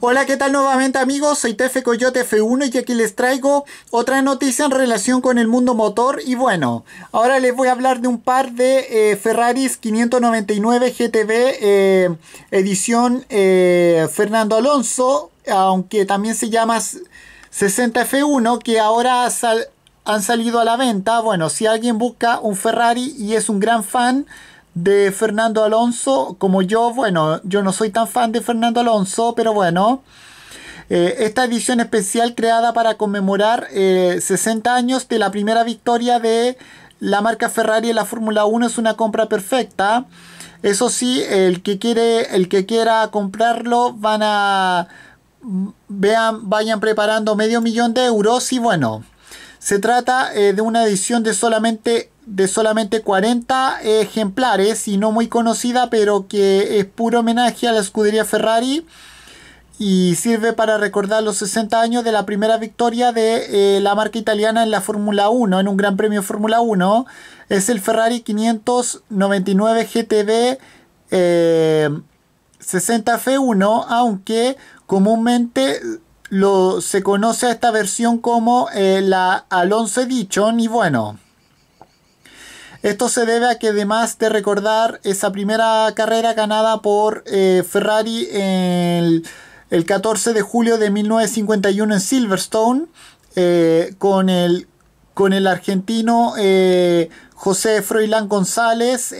Hola, ¿qué tal nuevamente amigos? Soy Tefe Coyote F1 y aquí les traigo otra noticia en relación con el mundo motor y bueno, ahora les voy a hablar de un par de eh, Ferraris 599 GTB eh, edición eh, Fernando Alonso, aunque también se llama 60F1 que ahora han salido a la venta. Bueno, si alguien busca un Ferrari y es un gran fan de Fernando Alonso, como yo, bueno, yo no soy tan fan de Fernando Alonso, pero bueno, eh, esta edición especial creada para conmemorar 60 eh, años de la primera victoria de la marca Ferrari en la Fórmula 1 es una compra perfecta. Eso sí, el que quiere, el que quiera comprarlo, van a vean, vayan preparando medio millón de euros y bueno, se trata eh, de una edición de solamente de solamente 40 ejemplares y no muy conocida, pero que es puro homenaje a la escudería Ferrari y sirve para recordar los 60 años de la primera victoria de eh, la marca italiana en la Fórmula 1, en un Gran Premio Fórmula 1. Es el Ferrari 599 GTB 60 F1, aunque comúnmente se conoce a esta versión como eh, la Alonso Edition y bueno. Esto se debe a que además de recordar esa primera carrera ganada por eh, Ferrari el, 14 de julio de 1951 en Silverstone eh, con, el, con el argentino eh, José Froilán González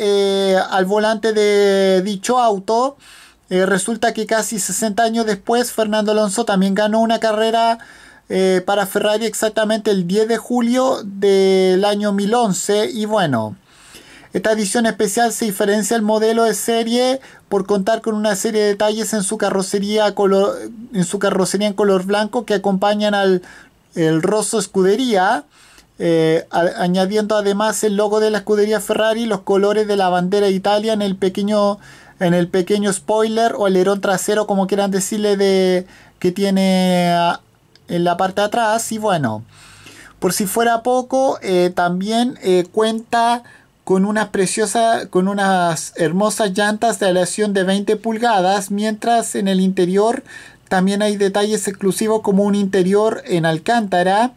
al volante de dicho auto, resulta que casi 60 años después Fernando Alonso también ganó una carrera eh, para Ferrari exactamente el 10 de julio del año 2011 y bueno, esta edición especial se diferencia el modelo de serie por contar con una serie de detalles en su carrocería, en, su carrocería en color blanco que acompañan al el Rosso Escudería, eh, añadiendo además el logo de la escudería Ferrari los colores de la bandera Italia en el pequeño en el pequeño spoiler o alerón trasero como quieran decirle de que tiene en la parte de atrás y bueno, por si fuera poco, eh, también eh, cuenta con unas preciosas, con unas hermosas llantas de aleación de 20 pulgadas, mientras en el interior también hay detalles exclusivos como un interior en alcántara,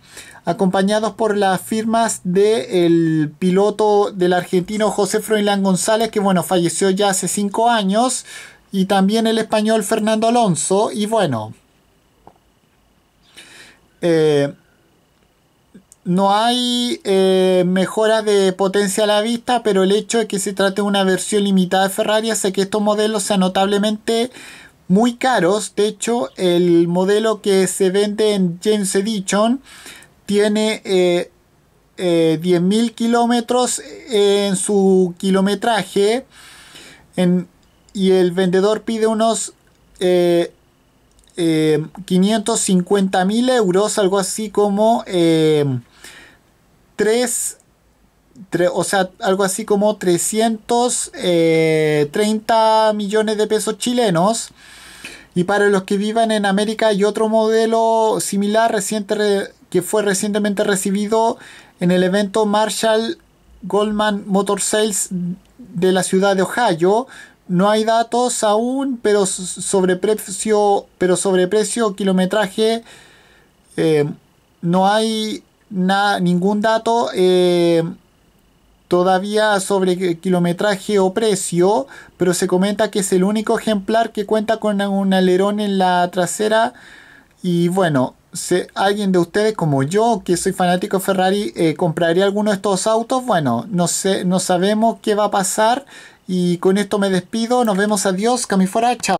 acompañados por las firmas del el piloto del argentino José Froilán González, que bueno, falleció ya hace 5 años, y también el español Fernando Alonso, y bueno, eh, no hay eh, mejora de potencia a la vista, pero el hecho de que se trate de una versión limitada de Ferrari hace que estos modelos sean notablemente muy caros. De hecho, el modelo que se vende en James Edition tiene 10.000 eh, kilómetros en su kilometraje y el vendedor pide unos 550 eh, mil euros, algo así como 3, eh, o sea, algo así como 330 eh, millones de pesos chilenos. Y para los que vivan en América hay otro modelo similar reciente, que fue recientemente recibido en el evento Marshall Goldman Motor Sales de la ciudad de Ohio, no hay datos aún, pero sobre precio, pero sobre precio kilometraje eh, no hay nada, ningún dato eh, todavía sobre kilometraje o precio, pero se comenta que es el único ejemplar que cuenta con un alerón en la trasera y bueno, si alguien de ustedes como yo, que soy fanático de Ferrari, eh, compraría alguno de estos autos, bueno, no, sé, no sabemos qué va a pasar y con esto me despido, nos vemos, adiós, Camifora, chao.